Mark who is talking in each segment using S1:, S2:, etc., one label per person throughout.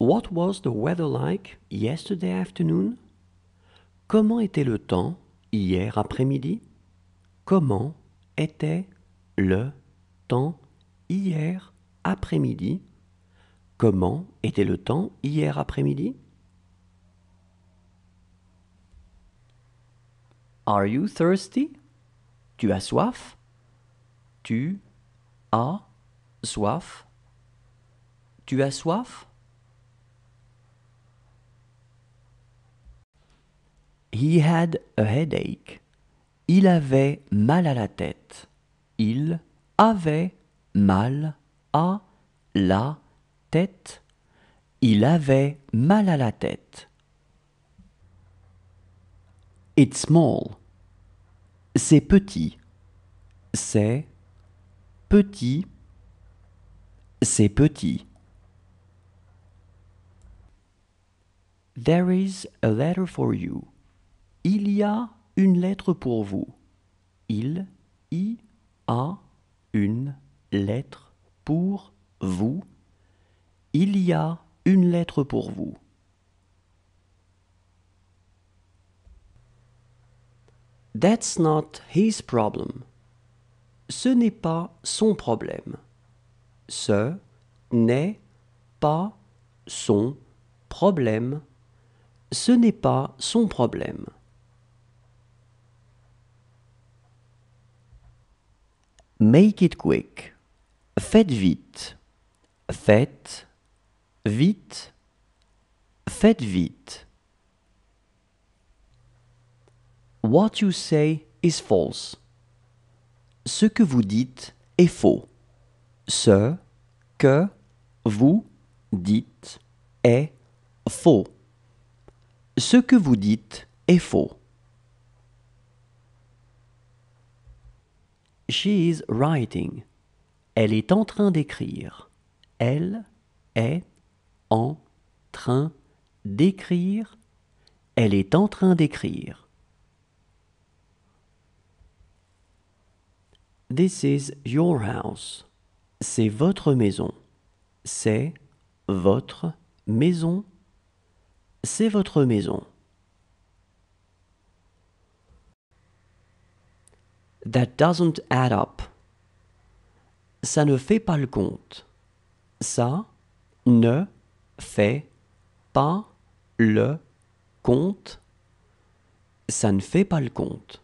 S1: What was the weather like yesterday afternoon? Comment était le temps hier après-midi? Comment était le temps hier après-midi? Comment était le temps hier après-midi? Are you thirsty? Tu as soif? Tu as soif? Tu as soif? He had a headache. Il avait mal à la tête. Il avait mal à la tête. Il avait mal à la tête. It's small. C'est petit. C'est petit. C'est petit. There is a letter for you. Il y a une lettre pour vous. Il y a une lettre pour vous. Il y a une lettre pour vous. That's not his problem. Ce n'est pas son problème. Ce n'est pas son problème. Ce n'est pas son problème. Make it quick. Faites vite. Faites vite. Faites vite. What you say is false. Ce que vous dites est faux. Ce que vous dites est faux. Ce que vous dites est faux. She is writing. Elle est en train d'écrire. Elle est en train d'écrire. Elle est en train d'écrire. This is your house. C'est votre maison. C'est votre maison. C'est votre maison. That doesn't add up. Ça ne fait pas le compte. Ça ne fait pas le compte. Ça ne fait pas le compte.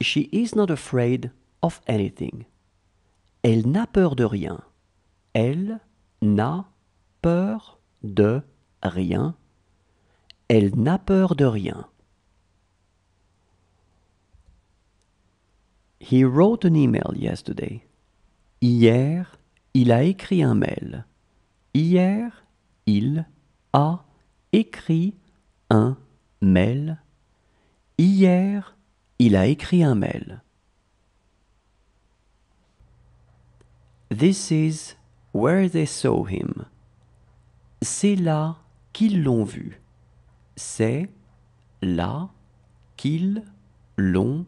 S1: She is not afraid of anything. Elle n'a peur de rien. Elle n'a peur de rien. Elle n'a peur de rien. He wrote an email yesterday. Hier, il a écrit un mail. Hier, il a écrit un mail. Hier, il a écrit un mail. This is where they saw him. C'est là qu'ils l'ont vu. C'est là qu'ils l'ont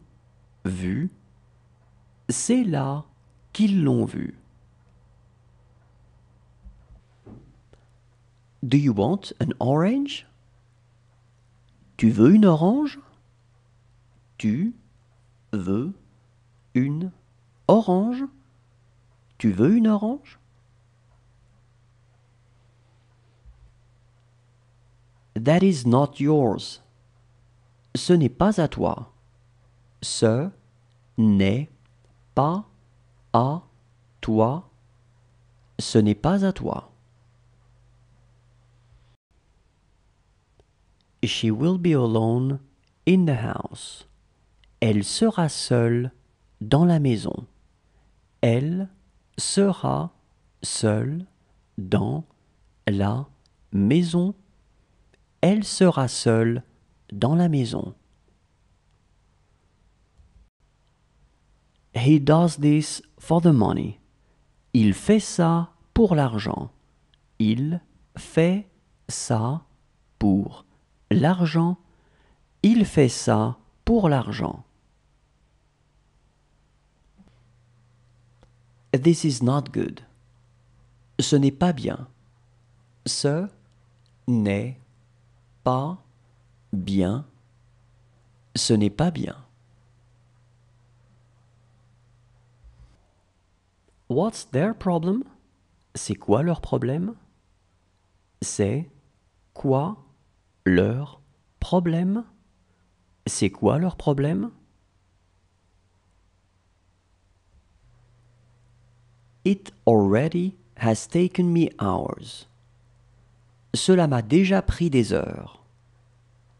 S1: vu. C'est là qu'ils l'ont vu. Do you want an orange? Tu veux une orange? Tu veux une orange? Tu veux une orange? That is not yours. Ce n'est pas à toi. Ce n'est pas à toi. Ce n'est pas à toi. She will be alone in the house. Elle sera seule dans la maison. Elle sera seule dans la maison elle sera seule dans la maison. He does this for the money. Il fait ça pour l'argent. Il fait ça pour l'argent. Il fait ça pour l'argent. This is not good. Ce n'est pas bien. Ce n'est pas bien, ce n'est pas bien. What's their problem? C'est quoi leur problème? C'est quoi leur problème? C'est quoi leur problème? It already has taken me hours. Cela m'a déjà pris des heures.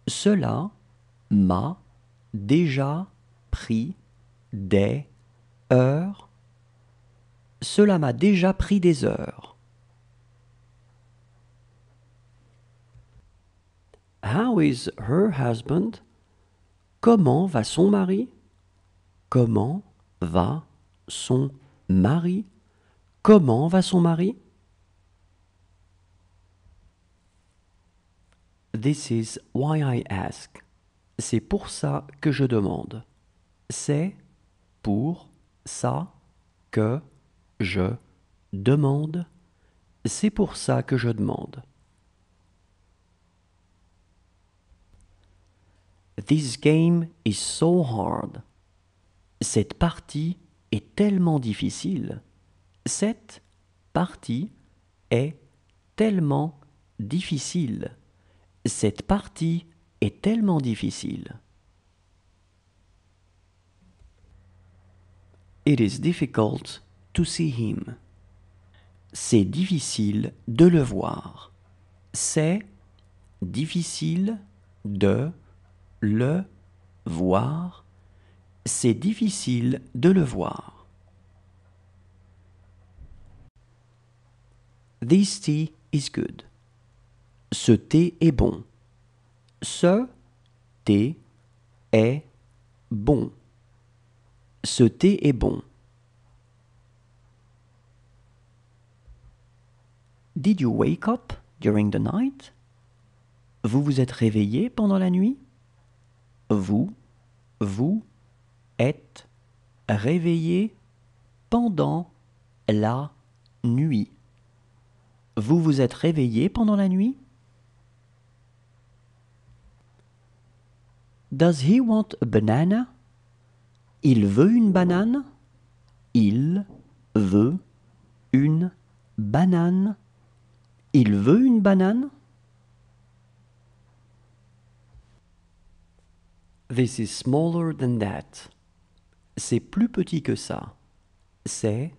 S1: Cela m'a déjà pris des heures. Cela m'a déjà pris des heures. How is her husband? Comment va son mari? Comment va son mari? Comment va son mari? This is why I ask. C'est pour ça que je demande. C'est pour ça que je demande. C'est pour ça que je demande. This game is so hard. Cette partie est tellement difficile. Cette partie est tellement difficile. Cette partie est tellement difficile. It is difficult to see him. C'est difficile de le voir. C'est difficile de le voir. C'est difficile de le voir. This tea is good. Ce thé est bon. Ce thé est bon. Ce thé est bon. Did you wake up during the night? Vous vous êtes réveillé pendant la nuit? Vous, vous êtes réveillé pendant la nuit. Vous vous êtes réveillé pendant la nuit? Does he want a banana? Il veut une banane. Il veut une banane. Il veut une banane. This is smaller than that. C'est plus petit que ça. C'est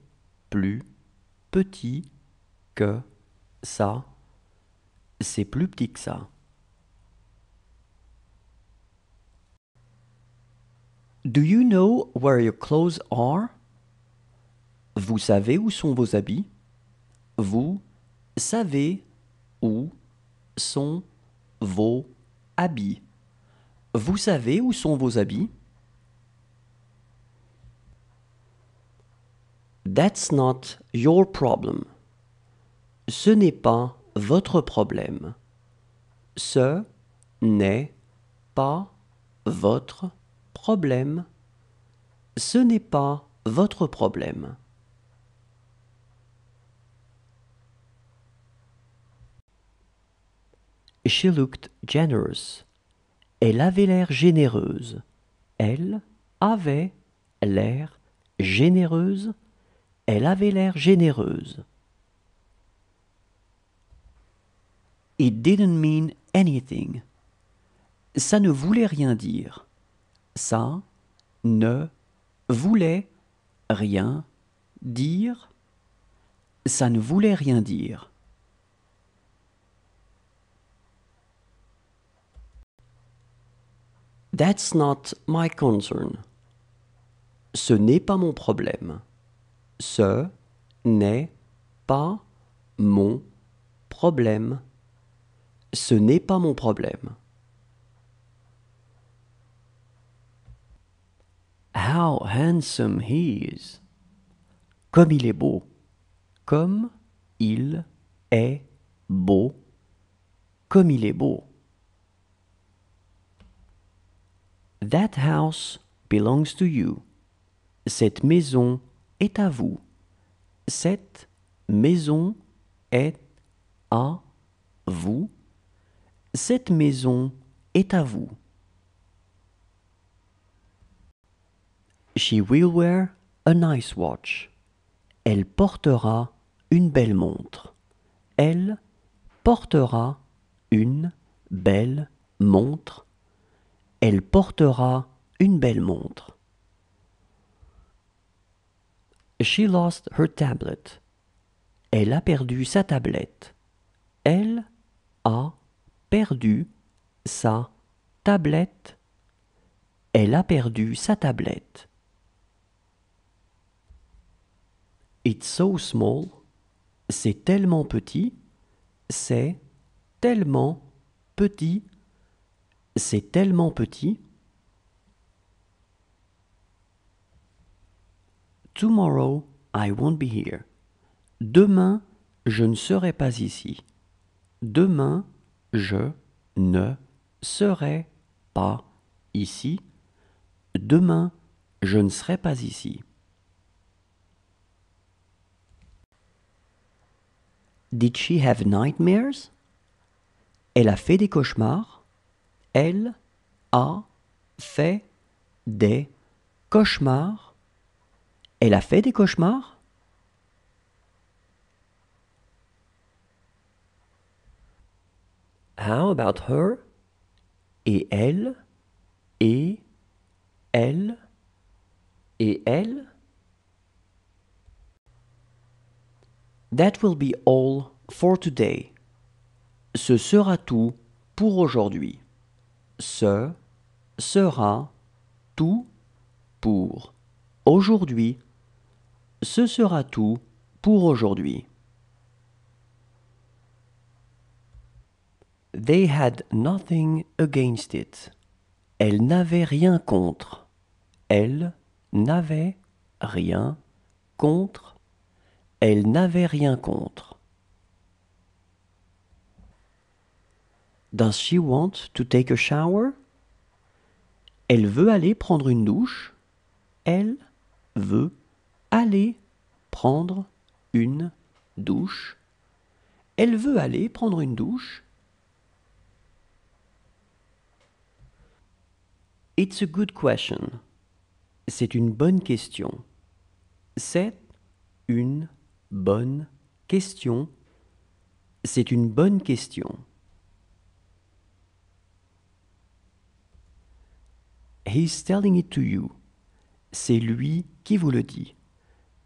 S1: plus petit que ça. C'est plus petit que ça. Do you know where your clothes are? Vous savez où sont vos habits? Vous savez où sont vos habits? Vous savez où sont vos habits? That's not your problem. Ce n'est pas votre problème. Ce n'est pas votre problème problème, ce n'est pas votre problème. She looked generous. Elle avait l'air généreuse. Elle avait l'air généreuse. Elle avait l'air généreuse. It didn't mean anything. Ça ne voulait rien dire ça ne voulait rien dire. Ça ne voulait rien dire. That's not my concern. Ce n'est pas mon problème. Ce n'est pas mon problème. Ce n'est pas mon problème. How handsome he is. Comme il est beau. Comme il est beau. Comme il est beau. That house belongs to you. Cette maison est à vous. Cette maison est à vous. Cette maison est à vous. She will wear a nice watch. Elle portera une belle montre. Elle portera une belle montre. Elle portera une belle montre. She lost her tablet. Elle a perdu sa tablette. Elle a perdu sa tablette. Elle a perdu sa tablette. It's so small. C'est tellement petit. C'est tellement petit. C'est tellement petit. Tomorrow I won't be here. Demain, je ne serai pas ici. Demain, je ne serai pas ici. Demain, je ne serai pas ici. Did she have nightmares? Elle a fait des cauchemars. Elle a fait des cauchemars. Elle a fait des cauchemars. How about her? Et elle, et elle, et elle. That will be all for today. Ce sera tout pour aujourd'hui. Ce sera tout pour aujourd'hui. Ce sera tout pour aujourd'hui. They had nothing against it. Elle n'avait rien contre. Elle n'avait rien contre elle n'avait rien contre. Does she want to take a shower? Elle veut aller prendre une douche. Elle veut aller prendre une douche. Elle veut aller prendre une douche. It's a good question. C'est une bonne question. C'est une bonne question. C'est une bonne question. He's telling it to you. C'est lui qui vous le dit.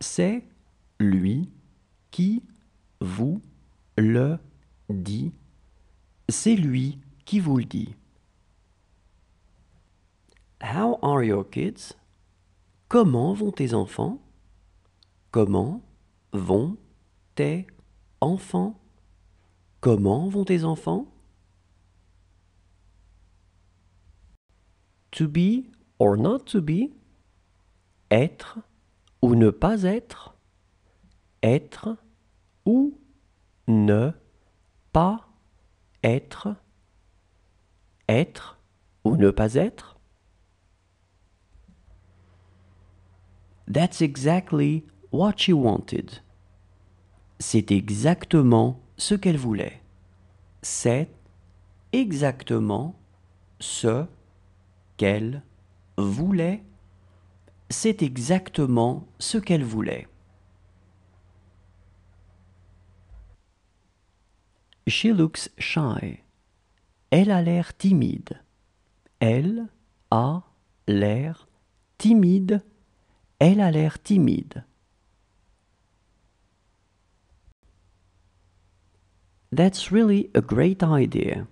S1: C'est lui qui vous le dit. C'est lui qui vous le dit. How are your kids? Comment vont tes enfants? Comment vont tes enfants Comment vont tes enfants To be or not to be Être ou ne pas être Être ou ne pas être Être ou ne pas être That's exactly what she wanted. C'est exactement ce qu'elle voulait. C'est exactement ce qu'elle voulait. C'est exactement ce qu'elle voulait. She looks shy. Elle a l'air timide. Elle a l'air timide. Elle a l'air timide. That's really a great idea.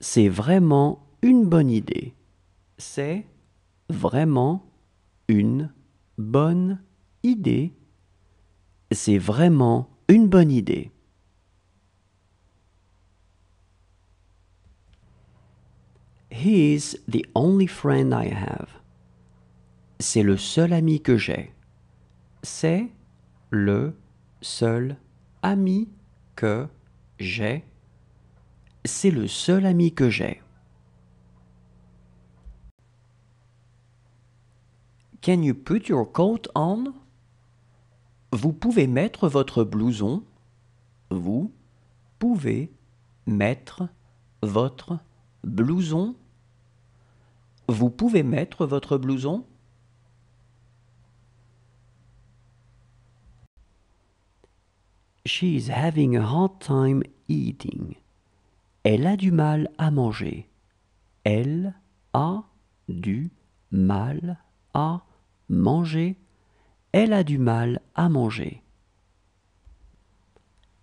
S1: C'est vraiment une bonne idée. C'est vraiment une bonne idée. C'est vraiment une bonne idée. He is the only friend I have. C'est le seul ami que j'ai. C'est le seul ami que j'ai, c'est le seul ami que j'ai. Can you put your coat on? Vous pouvez mettre votre blouson. Vous pouvez mettre votre blouson. Vous pouvez mettre votre blouson. She is having a hard time eating. Elle a du mal à manger. Elle a du mal à manger. Elle a du mal à manger.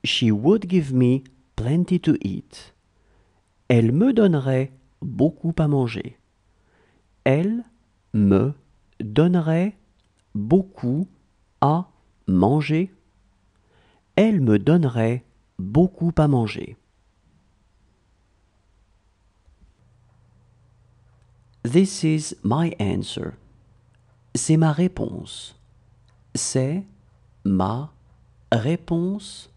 S1: She would give me plenty to eat. Elle me donnerait beaucoup à manger. Elle me donnerait beaucoup à manger. Elle me donnerait beaucoup à manger. This is my answer. C'est ma réponse. C'est ma réponse.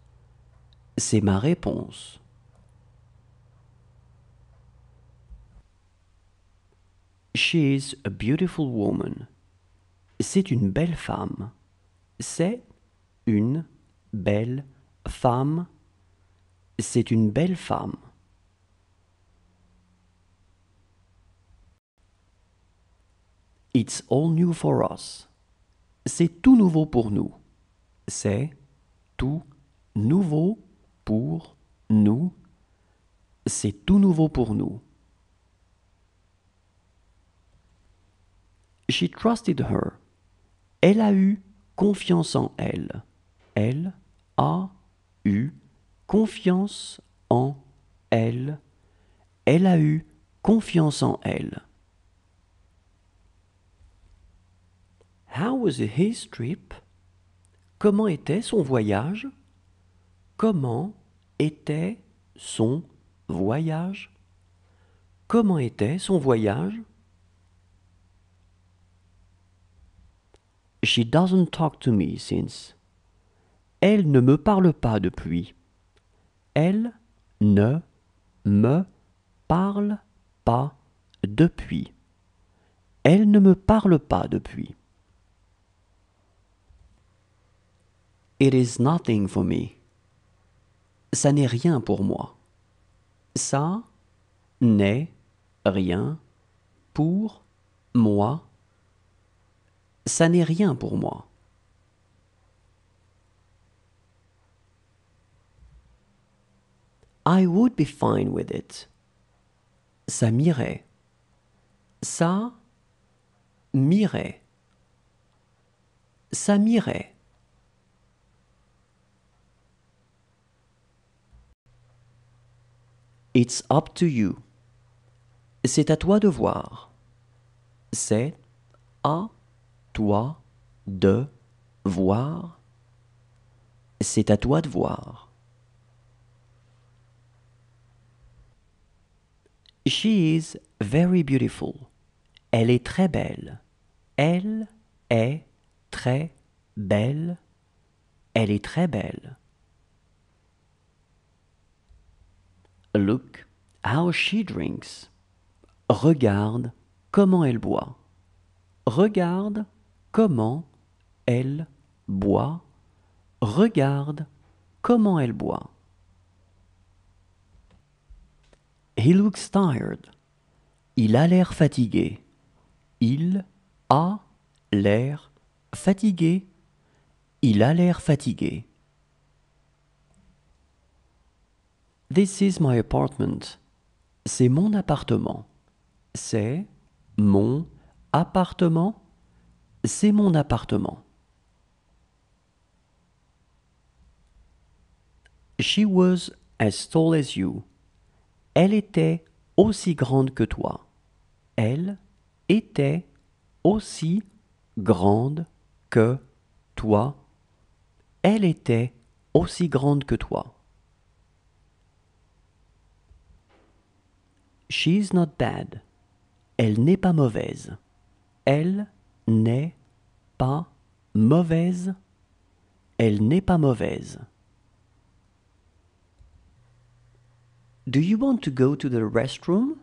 S1: C'est ma réponse. She is a beautiful woman. C'est une belle femme. C'est une belle femme, c'est une belle femme. It's all new for us. C'est tout nouveau pour nous. C'est tout nouveau pour nous. C'est tout nouveau pour nous. She trusted her. Elle a eu confiance en elle. Elle a eu confiance en elle. Elle a eu confiance en elle. How was his trip? Comment était son voyage? Comment était son voyage? Comment était son voyage? She doesn't talk to me since. Elle ne me parle pas depuis. Elle ne me parle pas depuis. Elle ne me parle pas depuis. It is nothing for me. Ça n'est rien pour moi. Ça n'est rien pour moi. Ça n'est rien pour moi. I would be fine with it. Ça m'irait. Ça m'irait. Ça m'irait. It's up to you. C'est à toi de voir. C'est à toi de voir. C'est à toi de voir. She is very beautiful. Elle est très belle. Elle est très belle. Elle est très belle. Look how she drinks. Regarde comment elle boit. Regarde comment elle boit. Regarde comment elle boit. He looks tired. Il a l'air fatigué. Il a l'air fatigué. Il a l'air fatigué. This is my apartment. C'est mon appartement. C'est mon appartement. C'est mon appartement. She was as tall as you. Elle était aussi grande que toi. Elle était aussi grande que toi. Elle était aussi grande que toi. She's not bad. Elle n'est pas mauvaise. Elle n'est pas mauvaise. Elle n'est pas mauvaise. Do you want to go to the restroom?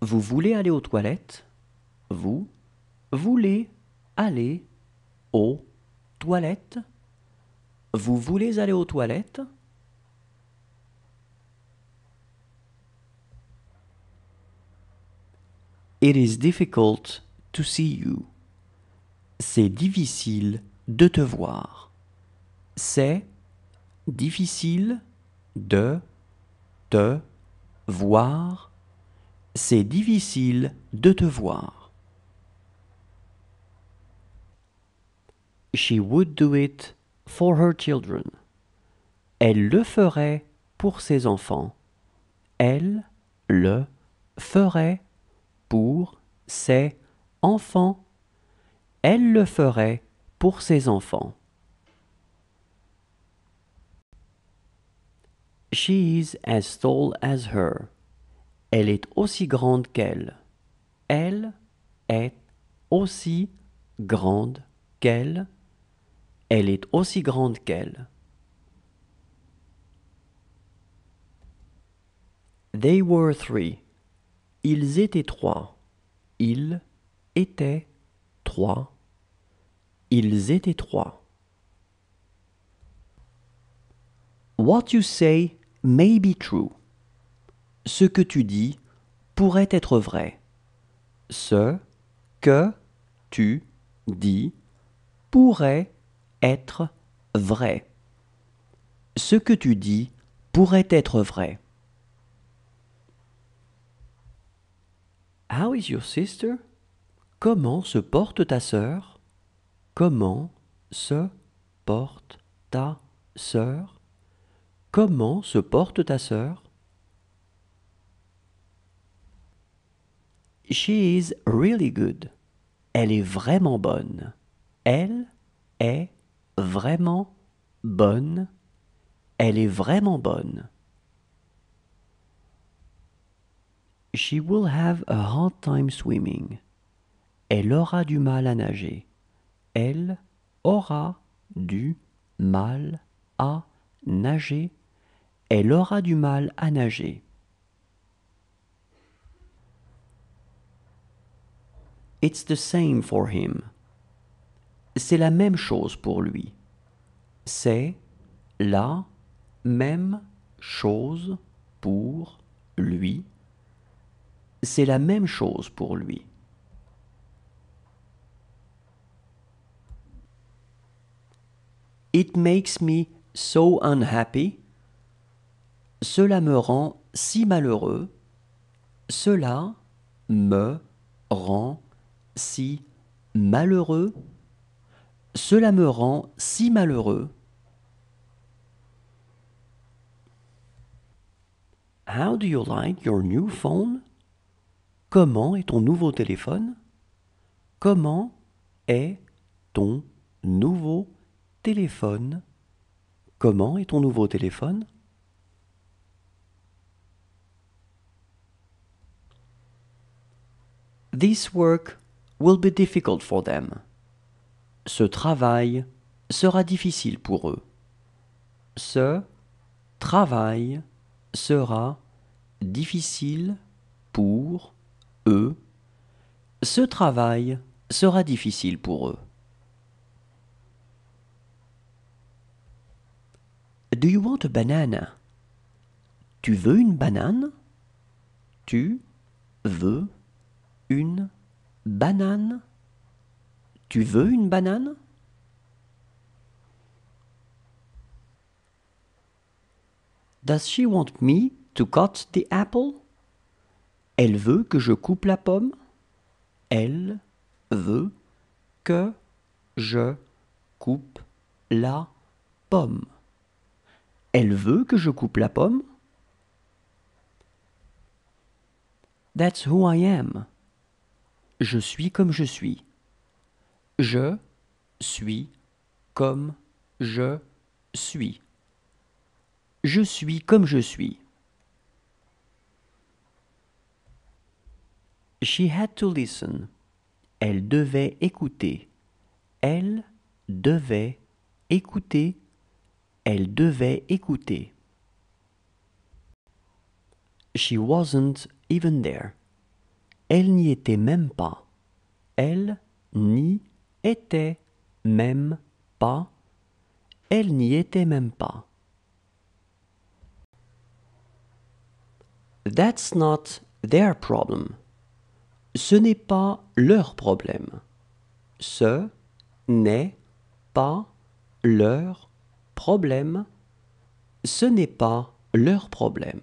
S1: Vous voulez aller aux toilettes? Vous voulez aller aux toilettes? Vous voulez aller aux toilettes? It is difficult to see you. C'est difficile de te voir. C'est difficile de te voir. C'est difficile de te voir. She would do it for her children. Elle le ferait pour ses enfants. Elle le ferait pour ses enfants. Elle le ferait pour ses enfants. She is as tall as her. Elle est aussi grande qu'elle. Elle est aussi grande qu'elle. Elle est aussi grande qu'elle. They were three. Ils étaient trois. Ils étaient trois. Ils étaient trois. What you say may be true. Ce que tu dis pourrait être vrai. Ce que tu dis pourrait être vrai. Ce que tu dis pourrait être vrai. How is your sister? Comment se porte ta sœur? Comment se porte ta sœur? Comment se porte ta sœur? She is really good. Elle est vraiment bonne. Elle est vraiment bonne. Elle est vraiment bonne. She will have a hard time swimming. Elle aura du mal à nager. Elle aura du mal à nager elle aura du mal à nager. It's the same for him. C'est la même chose pour lui. C'est la même chose pour lui. C'est la même chose pour lui. It makes me so unhappy. Cela me rend si malheureux. Cela me rend si malheureux. Cela me rend si malheureux. How do you like your new phone? Comment est ton nouveau téléphone? Comment est ton nouveau téléphone? Comment est ton nouveau téléphone? This work will be difficult for them. Ce travail sera difficile pour eux. Ce travail sera difficile pour eux. Ce travail sera difficile pour eux. Do you want a banana? Tu veux une banane? Tu veux une banane Tu veux une banane Does she want me to cut the apple Elle veut que je coupe la pomme Elle veut que je coupe la pomme. Elle veut que je coupe la pomme That's who I am. Je suis comme je suis. Je suis comme je suis. Je suis comme je suis. She had to listen. Elle devait écouter. Elle devait écouter. Elle devait écouter. She wasn't even there. Elle n'y était même pas. Elle n'y était même pas. Elle n'y était même pas. That's not their problem. Ce n'est pas leur problème. Ce n'est pas leur problème. Ce n'est pas leur problème.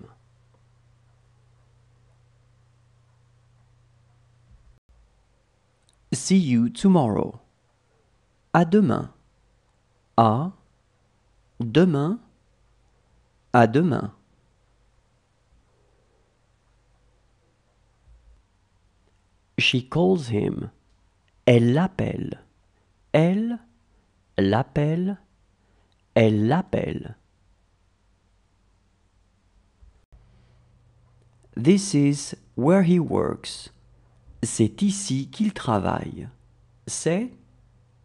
S1: See you tomorrow. À demain. À demain. À demain. She calls him. Elle l'appelle. Elle l'appelle. Elle l'appelle. This is where he works. C'est ici qu'il travaille. C'est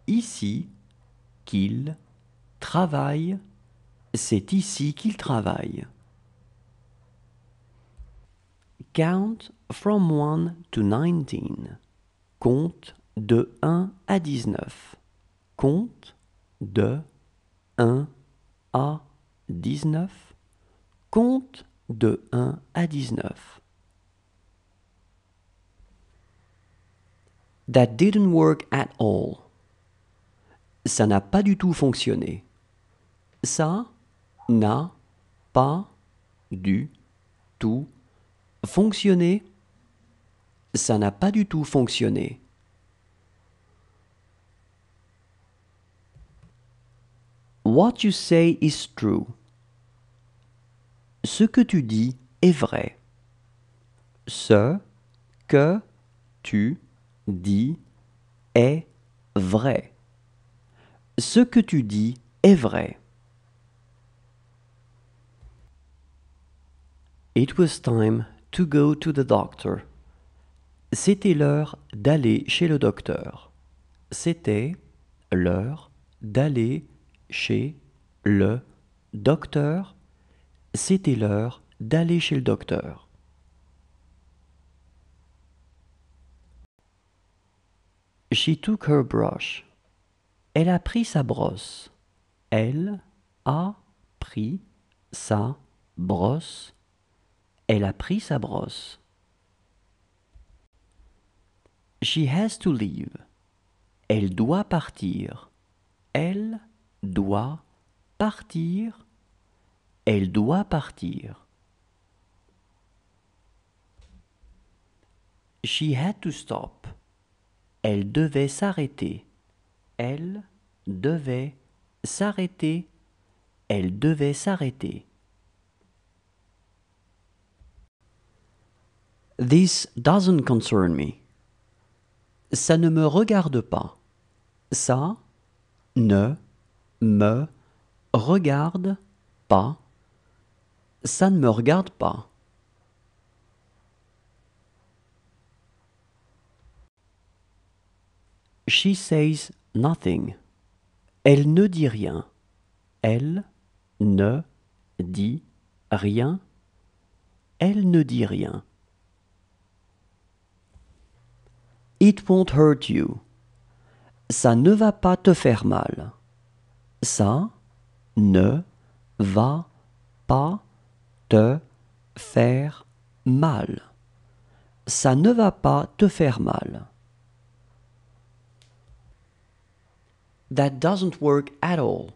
S1: ici qu'il travaille. C'est ici qu'il travaille. Count from 1 to 19. Compte de 1 à 19. Compte de 1 à 19. Compte de 1 à 19. That didn't work at all. Ça n'a pas du tout fonctionné. Ça n'a pas du tout fonctionné. Ça n'a pas du tout fonctionné. What you say is true. Ce que tu dis est vrai. Ce que tu dit est vrai. Ce que tu dis est vrai. It was time to go to the doctor. C'était l'heure d'aller chez le docteur. C'était l'heure d'aller chez le docteur. C'était l'heure d'aller chez le docteur. She took her brush. Elle a pris sa brosse. Elle a pris sa brosse. Elle a pris sa brosse. She has to leave. Elle doit partir. Elle doit partir. Elle doit partir. She had to stop. Elle devait s'arrêter. Elle devait s'arrêter. Elle devait s'arrêter. This doesn't concern me. Ça ne me regarde pas. Ça ne me regarde pas. Ça ne me regarde pas. She says nothing. Elle ne dit rien. Elle ne dit rien. Elle ne dit rien. It won't hurt you. Ça ne va pas te faire mal. Ça ne va pas te faire mal. Ça ne va pas te faire mal. That doesn't work at all.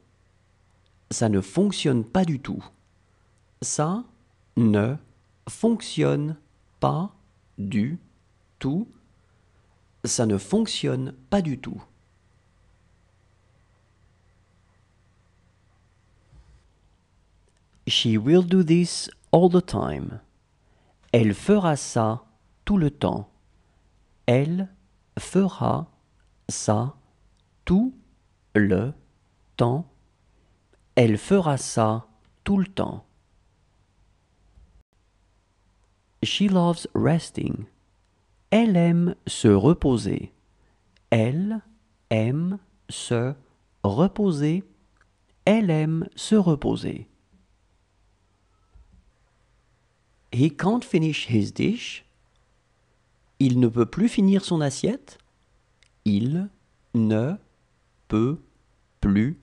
S1: Ça ne fonctionne pas du tout. Ça ne fonctionne pas du tout. Ça ne fonctionne pas du tout. She will do this all the time. Elle fera ça tout le temps. Elle fera ça tout le temps le temps. Elle fera ça tout le temps. She loves resting. Elle aime se reposer. Elle aime se reposer. Elle aime se reposer. He can't finish his dish. Il ne peut plus finir son assiette. Il ne peut plus